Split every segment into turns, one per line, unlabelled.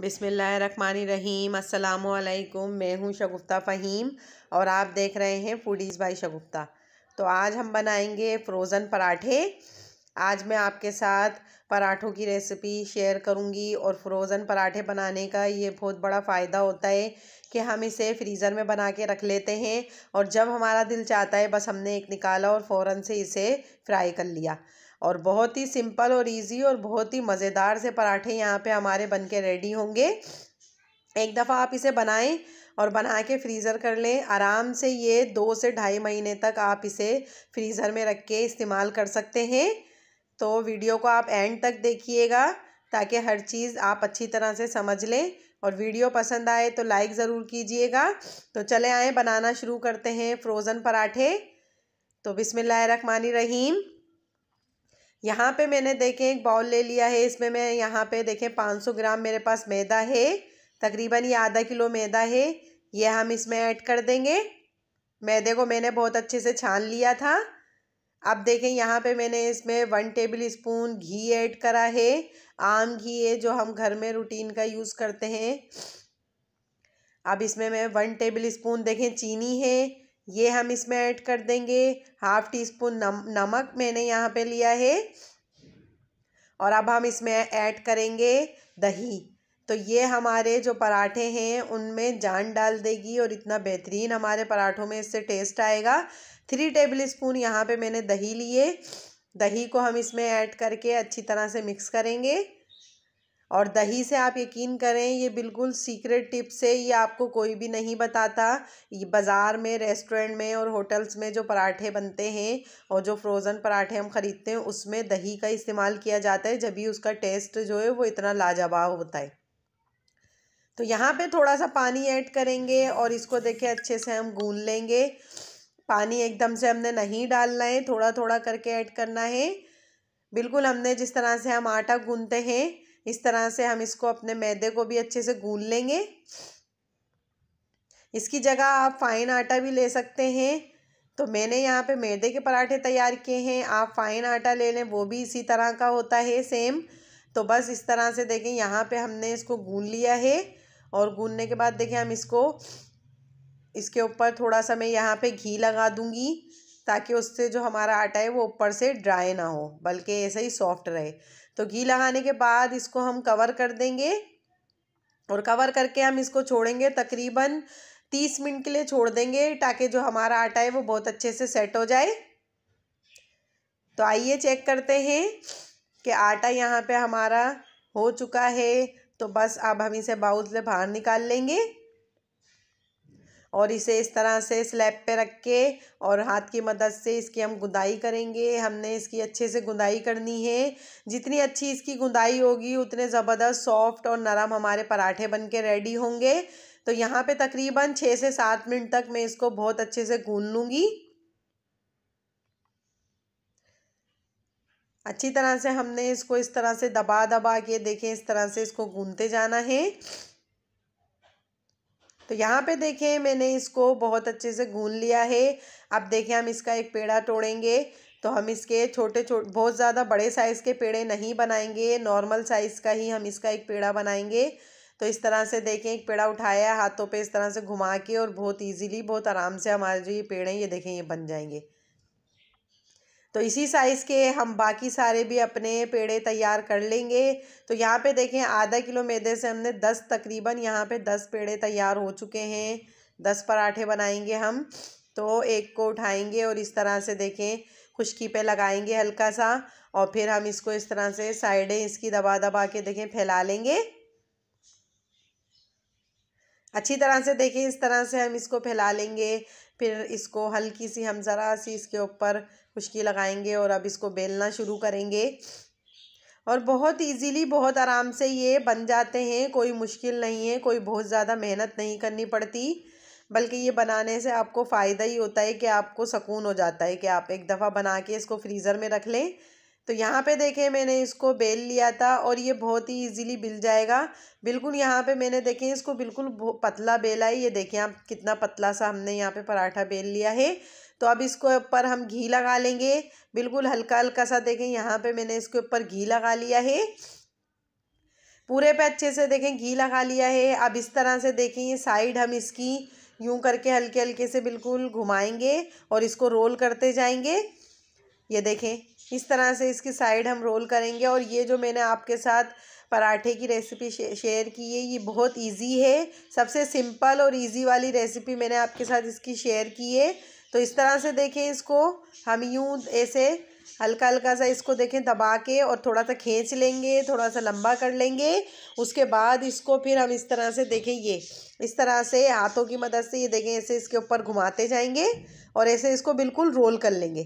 बिसमीम अल्लाम मैं हूँ शगुफ्ता फ़हीम और आप देख रहे हैं फूडीज़ बाई शगुफ्ता तो आज हम बनाएंगे फ्रोज़न पराठे आज मैं आपके साथ पराठों की रेसिपी शेयर करूंगी और फ्रोज़न पराठे बनाने का ये बहुत बड़ा फ़ायदा होता है कि हम इसे फ्रीज़र में बना के रख लेते हैं और जब हमारा दिल चाहता है बस हमने एक निकाला और फ़ौर से इसे फ्राई कर लिया और बहुत ही सिंपल और इजी और बहुत ही मज़ेदार से पराठे यहाँ पे हमारे बन के रेडी होंगे एक दफ़ा आप इसे बनाएं और बना के फ्रीज़र कर लें आराम से ये दो से ढाई महीने तक आप इसे फ्रीज़र में रख के इस्तेमाल कर सकते हैं तो वीडियो को आप एंड तक देखिएगा ताकि हर चीज़ आप अच्छी तरह से समझ लें और वीडियो पसंद आए तो लाइक ज़रूर कीजिएगा तो चले आएँ बनाना शुरू करते हैं फ्रोज़न पराठे तो बिसमिल्ल रहीम यहाँ पे मैंने देखें एक बाउल ले लिया है इसमें मैं यहाँ पे देखें 500 ग्राम मेरे पास मैदा है तकरीबन ये आधा किलो मैदा है ये हम इसमें ऐड कर देंगे मैदे को मैंने बहुत अच्छे से छान लिया था अब देखें यहाँ पे मैंने इसमें वन टेबल स्पून घी ऐड करा है आम घी है जो हम घर में रूटीन का यूज़ करते हैं अब इसमें मैं वन टेबल स्पून देखें चीनी है ये हम इसमें ऐड कर देंगे हाफ टी स्पून नम, नमक मैंने यहाँ पे लिया है और अब हम इसमें ऐड करेंगे दही तो ये हमारे जो पराठे हैं उनमें जान डाल देगी और इतना बेहतरीन हमारे पराठों में इससे टेस्ट आएगा थ्री टेबल स्पून यहाँ पर मैंने दही लिए दही को हम इसमें ऐड करके अच्छी तरह से मिक्स करेंगे और दही से आप यकीन करें ये बिल्कुल सीक्रेट टिप्स है ये आपको कोई भी नहीं बताता बाज़ार में रेस्टोरेंट में और होटल्स में जो पराठे बनते हैं और जो फ्रोज़न पराठे हम ख़रीदते हैं उसमें दही का इस्तेमाल किया जाता है जब भी उसका टेस्ट जो है वो इतना लाजवाब होता है तो यहाँ पे थोड़ा सा पानी ऐड करेंगे और इसको देखें अच्छे से हम गून लेंगे पानी एकदम से हमने नहीं डालना है थोड़ा थोड़ा करके ऐड करना है बिल्कुल हमने जिस तरह से हम आटा गूंदते हैं इस तरह से हम इसको अपने मैदे को भी अच्छे से गून लेंगे इसकी जगह आप फाइन आटा भी ले सकते हैं तो मैंने यहाँ पे मैदे के पराठे तैयार किए हैं आप फाइन आटा ले लें वो भी इसी तरह का होता है सेम तो बस इस तरह से देखें यहाँ पे हमने इसको गून लिया है और गूंदने के बाद देखें हम इसको इसके ऊपर थोड़ा सा मैं यहाँ पे घी लगा दूँगी ताकि उससे जो हमारा आटा है वो ऊपर से ड्राई ना हो बल्कि ऐसे ही सॉफ्ट रहे तो घी लगाने के बाद इसको हम कवर कर देंगे और कवर करके हम इसको छोड़ेंगे तकरीबन तीस मिनट के लिए छोड़ देंगे ताकि जो हमारा आटा है वो बहुत अच्छे से सेट हो जाए तो आइए चेक करते हैं कि आटा यहाँ पे हमारा हो चुका है तो बस अब हम इसे बाउल से बाहर निकाल लेंगे और इसे इस तरह से स्लैब पे रख के और हाथ की मदद से इसकी हम गुदाई करेंगे हमने इसकी अच्छे से गुदाई करनी है जितनी अच्छी इसकी गुदाई होगी उतने ज़बरदस्त सॉफ्ट और नरम हमारे पराठे बन के रेडी होंगे तो यहाँ पे तकरीबन छः से सात मिनट तक मैं इसको बहुत अच्छे से गून लूँगी अच्छी तरह से हमने इसको इस तरह से दबा दबा के देखें इस तरह से इसको गूंदते जाना है तो यहाँ पे देखें मैंने इसको बहुत अच्छे से गून लिया है अब देखें हम इसका एक पेड़ा तोड़ेंगे तो हम इसके छोटे छोटे बहुत ज़्यादा बड़े साइज़ के पेड़े नहीं बनाएंगे नॉर्मल साइज़ का ही हम इसका एक पेड़ा बनाएंगे तो इस तरह से देखें एक पेड़ा उठाया हाथों पे इस तरह से घुमा के और बहुत इजीली बहुत आराम से हमारे जो ये पेड़ हैं ये देखें ये बन जाएंगे तो इसी साइज़ के हम बाकी सारे भी अपने पेड़े तैयार कर लेंगे तो यहाँ पे देखें आधा किलो मैदे से हमने दस तकरीबन यहाँ पे दस पेड़े तैयार हो चुके हैं दस पराठे बनाएंगे हम तो एक को उठाएंगे और इस तरह से देखें खुशकी पे लगाएंगे हल्का सा और फिर हम इसको इस तरह से साइडें इसकी दबा दबा के देखें फैला लेंगे अच्छी तरह से देखें इस तरह से हम इसको फैला लेंगे फिर इसको हल्की सी हम ज़रा सी इसके ऊपर खुशकी लगाएंगे और अब इसको बेलना शुरू करेंगे और बहुत इजीली बहुत आराम से ये बन जाते हैं कोई मुश्किल नहीं है कोई बहुत ज़्यादा मेहनत नहीं करनी पड़ती बल्कि ये बनाने से आपको फ़ायदा ही होता है कि आपको सुकून हो जाता है कि आप एक दफ़ा बना के इसको फ्रीज़र में रख लें तो यहाँ पे देखें मैंने इसको बेल लिया था और ये बहुत ही इजीली बिल जाएगा बिल्कुल यहाँ पे मैंने देखें इसको बिल्कुल पतला बेला है ये देखें आप कितना पतला सा हमने यहाँ पे पराठा बेल लिया है तो अब इसको ऊपर हम घी लगा लेंगे बिल्कुल हल्का हल्का सा देखें यहाँ पे मैंने इसके ऊपर घी लगा लिया है पूरे पे अच्छे से देखें घी लगा लिया है अब इस तरह से देखें ये साइड हम इसकी यूं करके हल्के हल्के से बिल्कुल घुमाएंगे और इसको रोल करते जाएंगे ये देखें इस तरह से इसकी साइड हम रोल करेंगे और ये जो मैंने आपके साथ पराठे की रेसिपी शेयर की है ये बहुत इजी है सबसे सिंपल और इजी वाली रेसिपी मैंने आपके साथ इसकी शेयर की है तो इस तरह से देखें इसको हम यूँ ऐसे हल्का हल्का सा इसको देखें दबा के और थोड़ा सा खींच लेंगे थोड़ा सा लंबा कर लेंगे उसके बाद इसको फिर हम इस तरह से देखें ये इस तरह से हाथों की मदद से ये देखें ऐसे इसके ऊपर घुमाते जाएंगे और ऐसे इसको बिल्कुल रोल कर लेंगे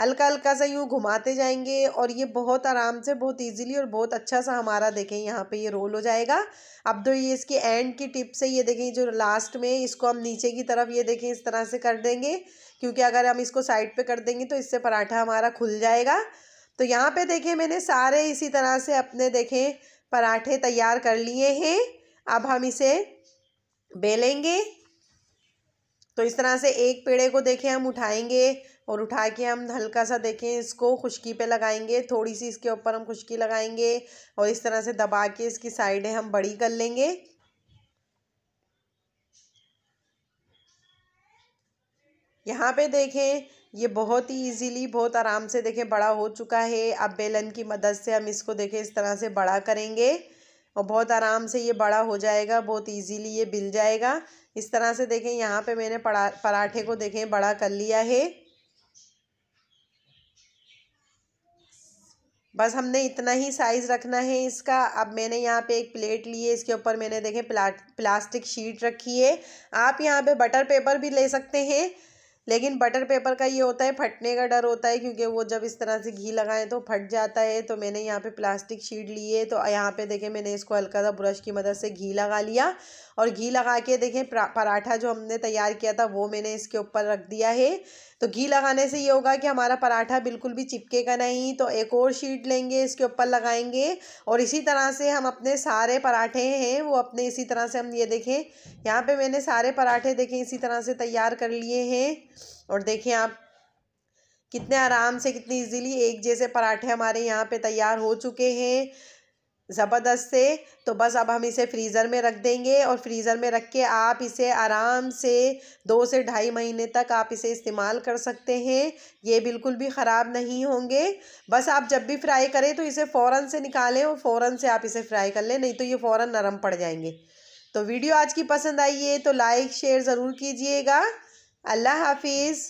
हल्का हल्का सा यूँ घुमाते जाएंगे और ये बहुत आराम से बहुत इजीली और बहुत अच्छा सा हमारा देखें यहाँ पे ये रोल हो जाएगा अब तो ये इसकी एंड की टिप से ये देखें जो लास्ट में इसको हम नीचे की तरफ ये देखें इस तरह से कर देंगे क्योंकि अगर हम इसको साइड पे कर देंगे तो इससे पराठा हमारा खुल जाएगा तो यहाँ पर देखें मैंने सारे इसी तरह से अपने देखें पराठे तैयार कर लिए हैं अब हम इसे बेलेंगे तो इस तरह से एक पेड़े को देखें हम उठाएंगे और उठा के हम हल्का सा देखें इसको खुशकी पे लगाएंगे थोड़ी सी इसके ऊपर हम खुशकी लगाएंगे और इस तरह से दबा के इसकी साइडें हम बड़ी कर लेंगे यहाँ पे देखें ये बहुत ही इजीली बहुत आराम से देखें बड़ा हो चुका है अब बेलन की मदद से हम इसको देखें इस तरह से बड़ा करेंगे और बहुत आराम से ये बड़ा हो जाएगा बहुत इजीली ये बिल जाएगा इस तरह से देखें यहाँ पे मैंने पड़ा पराठे को देखें बड़ा कर लिया है बस हमने इतना ही साइज़ रखना है इसका अब मैंने यहाँ पे एक प्लेट ली है इसके ऊपर मैंने देखें प्ला प्लास्टिक शीट रखी है आप यहाँ पे बटर पेपर भी ले सकते हैं लेकिन बटर पेपर का ये होता है फटने का डर होता है क्योंकि वो जब इस तरह से घी लगाएं तो फट जाता है तो मैंने यहाँ पे प्लास्टिक शीट ली है तो यहाँ पे देखें मैंने इसको हल्का सा ब्रश की मदद से घी लगा लिया और घी लगा के देखें पराठा जो हमने तैयार किया था वो मैंने इसके ऊपर रख दिया है तो घी लगाने से ये होगा कि हमारा पराठा बिल्कुल भी चिपकेगा नहीं तो एक और शीट लेंगे इसके ऊपर लगाएंगे और इसी तरह से हम अपने सारे पराठे हैं वो अपने इसी तरह से हम ये देखें यहाँ पे मैंने सारे पराठे देखें इसी तरह से तैयार कर लिए हैं और देखें आप कितने आराम से कितनी ईजीली एक जैसे पराठे हमारे यहाँ पर तैयार हो चुके हैं ज़बरदस्त से तो बस अब हम इसे फ्रीज़र में रख देंगे और फ्रीज़र में रख के आप इसे आराम से दो से ढाई महीने तक आप इसे इस्तेमाल कर सकते हैं ये बिल्कुल भी ख़राब नहीं होंगे बस आप जब भी फ्राई करें तो इसे फ़ौरन से निकालें और फ़ौरन से आप इसे फ्राई कर लें नहीं तो ये फ़ौर नरम पड़ जाएंगे तो वीडियो आज की पसंद आई है तो लाइक शेयर ज़रूर कीजिएगा अल्लाह हाफिज़